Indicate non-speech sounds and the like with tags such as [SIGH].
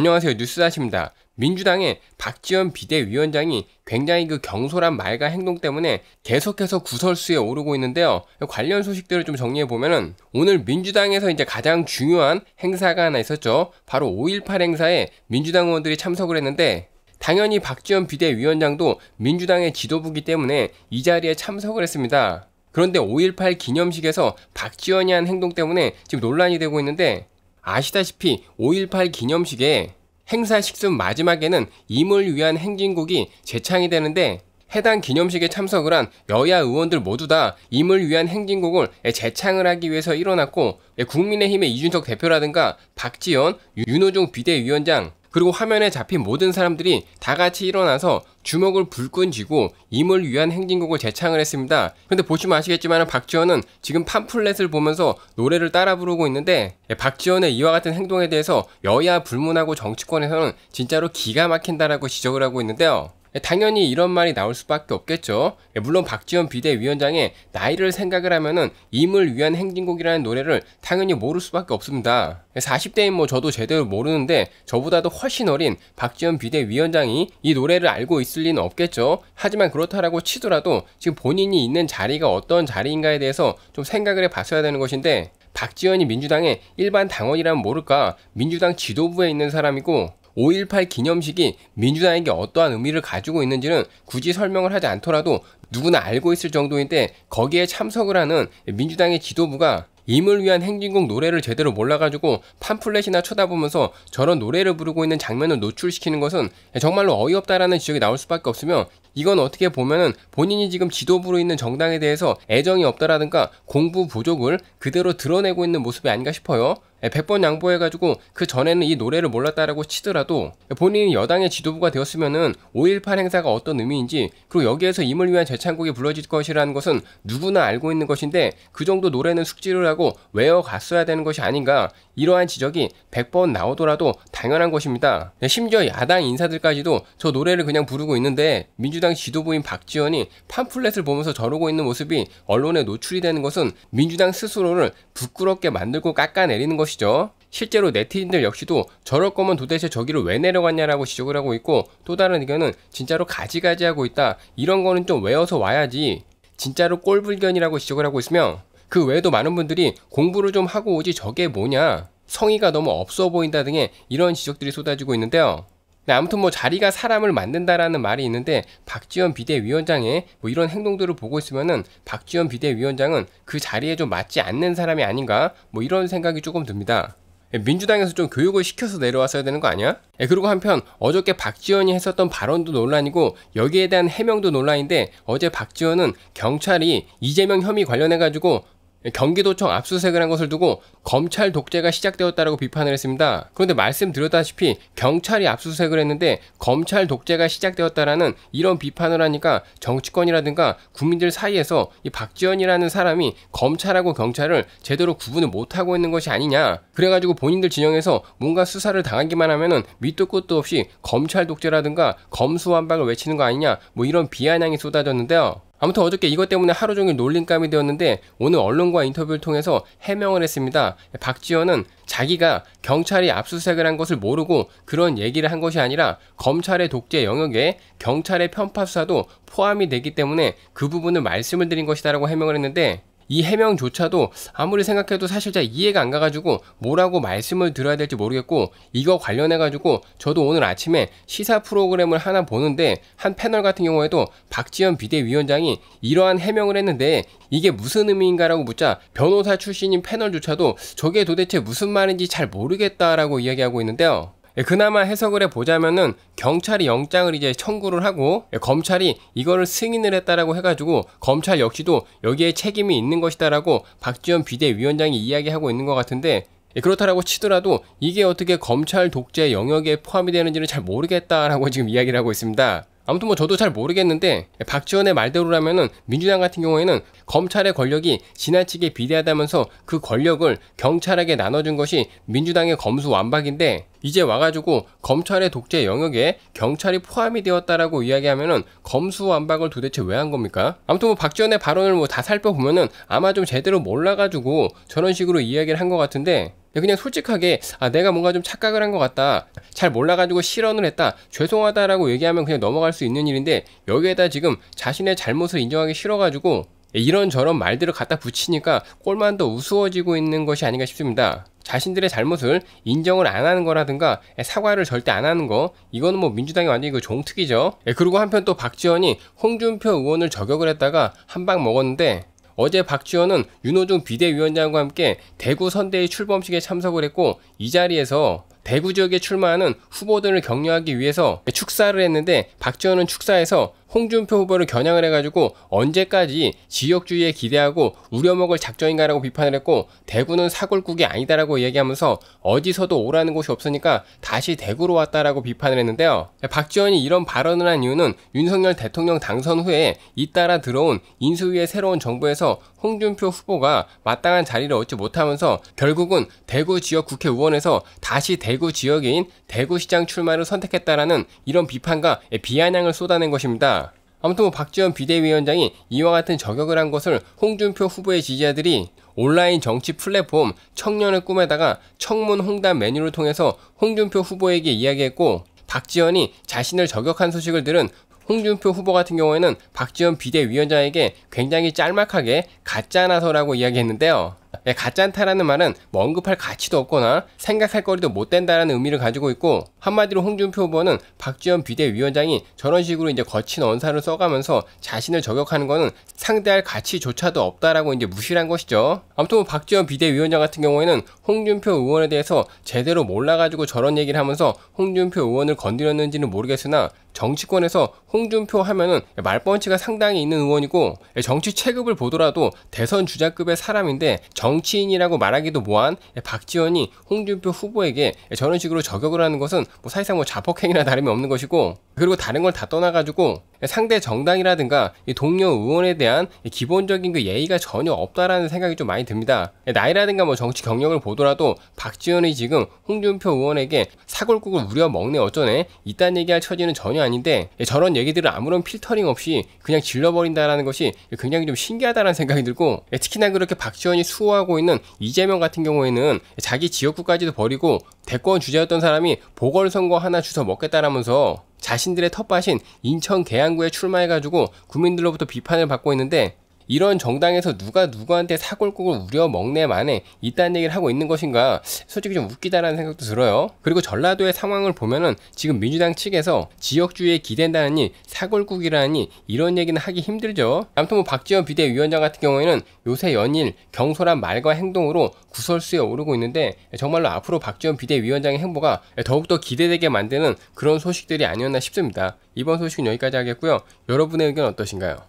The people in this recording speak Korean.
안녕하세요. 뉴스다십니다. 민주당의 박지원 비대위원장이 굉장히 그 경솔한 말과 행동 때문에 계속해서 구설수에 오르고 있는데요. 관련 소식들을 좀 정리해 보면은 오늘 민주당에서 이제 가장 중요한 행사가 하나 있었죠. 바로 5.18 행사에 민주당 의원들이 참석을 했는데 당연히 박지원 비대위원장도 민주당의 지도부기 때문에 이 자리에 참석을 했습니다. 그런데 5.18 기념식에서 박지원이 한 행동 때문에 지금 논란이 되고 있는데 아시다시피 5.18 기념식에 행사 식순 마지막에는 임을 위한 행진곡이 재창이 되는데 해당 기념식에 참석을 한 여야 의원들 모두 다 임을 위한 행진곡을 재창을 하기 위해서 일어났고 국민의힘의 이준석 대표라든가 박지원, 윤호중 비대위원장, 그리고 화면에 잡힌 모든 사람들이 다 같이 일어나서 주먹을 불끈 쥐고 임을 위한 행진곡을 재창을 했습니다. 근데 보시면 아시겠지만 박지원은 지금 팜플렛을 보면서 노래를 따라 부르고 있는데 예, 박지원의 이와 같은 행동에 대해서 여야 불문하고 정치권에서는 진짜로 기가 막힌다라고 지적을 하고 있는데요. 당연히 이런 말이 나올 수밖에 없겠죠. 예, 물론 박지원 비대위원장의 나이를 생각을 하면은 임을 위한 행진곡이라는 노래를 당연히 모를 수밖에 없습니다. 40대인 예, 뭐 저도 제대로 모르는데 저보다도 훨씬 어린 박지원 비대위원장이 이 노래를 알고 있을 리는 없겠죠. 하지만 그렇다라고 치더라도 지금 본인이 있는 자리가 어떤 자리인가에 대해서 좀 생각을 해 봤어야 되는 것인데 박지원이 민주당의 일반 당원이라면 모를까 민주당 지도부에 있는 사람이고 5.18 기념식이 민주당에게 어떠한 의미를 가지고 있는지는 굳이 설명을 하지 않더라도 누구나 알고 있을 정도인데 거기에 참석을 하는 민주당의 지도부가 임을 위한 행진곡 노래를 제대로 몰라가지고 팜플렛이나 쳐다보면서 저런 노래를 부르고 있는 장면을 노출시키는 것은 정말로 어이없다라는 지적이 나올 수밖에 없으며 이건 어떻게 보면은 본인이 지금 지도부로 있는 정당에 대해서 애정이 없다라든가 공부 부족을 그대로 드러내고 있는 모습이 아닌가 싶어요. 100번 예, 양보해가지고 그 전에는 이 노래를 몰랐다라고 치더라도 본인이 여당의 지도부가 되었으면은 5.18 행사가 어떤 의미인지 그리고 여기에서 임을 위한 재창곡이 불러질 것이라는 것은 누구나 알고 있는 것인데 그 정도 노래는 숙지를 하고 외워갔어야 되는 것이 아닌가 이러한 지적이 100번 나오더라도 당연한 것입니다. 네, 심지어 야당 인사들까지도 저 노래를 그냥 부르고 있는데 민주당 지도부인 박지원이 팜플렛을 보면서 저러고 있는 모습이 언론에 노출이 되는 것은 민주당 스스로를 부끄럽게 만들고 깎아내리는 것 것이죠. 실제로 네티즌들 역시도 저럴 거면 도대체 저기를 왜 내려갔냐라고 지적을 하고 있고 또 다른 의견은 진짜로 가지가지 하고 있다. 이런 거는 좀 외워서 와야지. 진짜로 꼴불견이라고 지적을 하고 있으며 그 외에도 많은 분들이 공부를 좀 하고 오지 저게 뭐냐. 성의가 너무 없어 보인다 등의 이런 지적들이 쏟아지고 있는데요. 네, 아무튼 뭐 자리가 사람을 만든다라는 말이 있는데 박지원 비대위원장의 뭐 이런 행동들을 보고 있으면은 박지원 비대위원장은 그 자리에 좀 맞지 않는 사람이 아닌가 뭐 이런 생각이 조금 듭니다. 예, 민주당에서 좀 교육을 시켜서 내려왔어야 되는 거 아니야? 예, 그리고 한편 어저께 박지원이 했었던 발언도 논란이고 여기에 대한 해명도 논란인데 어제 박지원은 경찰이 이재명 혐의 관련해가지고 경기도청 압수수색을 한 것을 두고 검찰 독재가 시작되었다고 비판을 했습니다. 그런데 말씀드렸다시피 경찰이 압수수색을 했는데 검찰 독재가 시작되었다라는 이런 비판을 하니까 정치권이라든가 국민들 사이에서 이 박지원이라는 사람이 검찰하고 경찰을 제대로 구분을 못하고 있는 것이 아니냐. 그래가지고 본인들 진영에서 뭔가 수사를 당하기만 하면은 밑도 끝도 없이 검찰 독재라든가 검수완박을 외치는 거 아니냐. 뭐 이런 비아냥이 쏟아졌는데요. 아무튼 어저께 이것 때문에 하루 종일 놀림감이 되었는데 오늘 언론과 인터뷰를 통해서 해명을 했습니다. 박지원은 자기가 경찰이 압수수색을 한 것을 모르고 그런 얘기를 한 것이 아니라 검찰의 독재 영역에 경찰의 편파 수사도 포함이 되기 때문에 그 부분을 말씀을 드린 것이다라고 해명을 했는데 이 해명조차도 아무리 생각해도 사실 잘 이해가 안 가가지고 뭐라고 말씀을 드려야 될지 모르겠고 이거 관련해가지고 저도 오늘 아침에 시사 프로그램을 하나 보는데 한 패널 같은 경우에도 박지현 비대위원장이 이러한 해명을 했는데 이게 무슨 의미인가라고 묻자 변호사 출신인 패널조차도 저게 도대체 무슨 말인지 잘 모르겠다라고 이야기하고 있는데요. 예, 그나마 해석을 해보자면은 경찰이 영장을 이제 청구를 하고 예, 검찰이 이거를 승인을 했다라고 해가지고 검찰 역시도 여기에 책임이 있는 것이다라고 박지원 비대위원장이 이야기하고 있는 것 같은데 예, 그렇다라고 치더라도 이게 어떻게 검찰 독재 영역에 포함이 되는지는 잘 모르겠다라고 [LAUGHS] 지금 이야기를 하고 있습니다. 아무튼 뭐 저도 잘 모르겠는데 박지원의 말대로라면은 민주당 같은 경우에는 검찰의 권력이 지나치게 비대하다면서 그 권력을 경찰에게 나눠준 것이 민주당의 검수 완박인데 이제 와가지고 검찰의 독재 영역에 경찰이 포함이 되었다라고 이야기하면은 검수완박을 도대체 왜 한 겁니까? 아무튼 뭐 박지원의 발언을 뭐 다 살펴보면은 아마 좀 제대로 몰라가지고 저런 식으로 이야기를 한 것 같은데 그냥 솔직하게 아 내가 뭔가 좀 착각을 한 것 같다 잘 몰라가지고 실언을 했다 죄송하다라고 얘기하면 그냥 넘어갈 수 있는 일인데 여기에다 지금 자신의 잘못을 인정하기 싫어가지고 이런저런 말들을 갖다 붙이니까 꼴만 더 우스워지고 있는 것이 아닌가 싶습니다. 자신들의 잘못을 인정을 안 하는 거라든가 예, 사과를 절대 안 하는 거 이거는 뭐 민주당이 완전히 그 종특이죠. 예, 그리고 한편 또 박지원이 홍준표 의원을 저격을 했다가 한 방 먹었는데 어제 박지원은 윤호중 비대위원장과 함께 대구 선대의 출범식에 참석을 했고 이 자리에서 대구 지역에 출마하는 후보들을 격려하기 위해서 축사를 했는데 박지원은 축사에서 홍준표 후보를 겨냥을 해가지고 언제까지 지역주의에 기대하고 우려먹을 작전인가라고 비판을 했고 대구는 사골국이 아니다라고 얘기하면서 어디서도 오라는 곳이 없으니까 다시 대구로 왔다라고 비판을 했는데요. 네, 박지원이 이런 발언을 한 이유는 윤석열 대통령 당선 후에 잇따라 들어온 인수위의 새로운 정부에서 홍준표 후보가 마땅한 자리를 얻지 못하면서 결국은 대구 지역 국회의원에서 다시 대구 지역인 대구시장 출마를 선택했다라는 이런 비판과 예, 비아냥을 쏟아낸 것입니다. 아무튼 뭐 박지원 비대위원장이 이와 같은 저격을 한 것을 홍준표 후보의 지지자들이 온라인 정치 플랫폼 청년의 꿈에다가 청문 홍단 메뉴를 통해서 홍준표 후보에게 이야기했고 박지원이 자신을 저격한 소식을 들은 홍준표 후보 같은 경우에는 박지원 비대위원장에게 굉장히 짤막하게 가짜 나서라고 이야기했는데요. 예, 가짠타라는 말은 뭐 언급할 가치도 없거나 생각할 거리도 못 된다라는 의미를 가지고 있고 한마디로 홍준표 후보는 박지원 비대위원장이 저런 식으로 이제 거친 언사를 써가면서 자신을 저격하는 거는 상대할 가치조차도 없다라고 이제 무시한 것이죠. 아무튼 박지원 비대위원장 같은 경우에는 홍준표 의원에 대해서 제대로 몰라가지고 저런 얘기를 하면서 홍준표 의원을 건드렸는지는 모르겠으나 정치권에서 홍준표 하면은 말번치가 상당히 있는 의원이고 정치 체급을 보더라도 대선 주자급의 사람인데 정치인이라고 말하기도 뭐한 박지원이 홍준표 후보에게 저런 식으로 저격을 하는 것은 뭐 사실상 뭐 자폭행위나 다름이 없는 것이고 그리고 다른 걸 다 떠나가지고 상대 정당이라든가 동료 의원에 대한 기본적인 그 예의가 전혀 없다라는 생각이 좀 많이 듭니다. 나이라든가 뭐 정치 경력을 보더라도 박지원이 지금 홍준표 의원에게 사골국을 우려 먹네 어쩌네 이딴 얘기할 처지는 전혀 아닌데 저런 얘기들을 아무런 필터링 없이 그냥 질러버린다라는 것이 굉장히 좀 신기하다라는 생각이 들고 특히나 그렇게 박지원이 수호하고 있는 이재명 같은 경우에는 자기 지역구까지도 버리고 대권 주자였던 사람이 보궐선거 하나 주서 먹겠다라면서 자신들의 텃밭인 인천 계양구에 출마해가지고 국민들로부터 비판을 받고 있는데 이런 정당에서 누가 누구한테 사골국을 우려 먹네만에 이딴 얘기를 하고 있는 것인가 솔직히 좀 웃기다라는 생각도 들어요. 그리고 전라도의 상황을 보면은 지금 민주당 측에서 지역주의에 기댄다느니 사골국이라니 이런 얘기는 하기 힘들죠. 아무튼 뭐 박지원 비대위원장 같은 경우에는 요새 연일 경솔한 말과 행동으로 구설수에 오르고 있는데 정말로 앞으로 박지원 비대위원장의 행보가 더욱더 기대되게 만드는 그런 소식들이 아니었나 싶습니다. 이번 소식은 여기까지 하겠고요. 여러분의 의견 어떠신가요?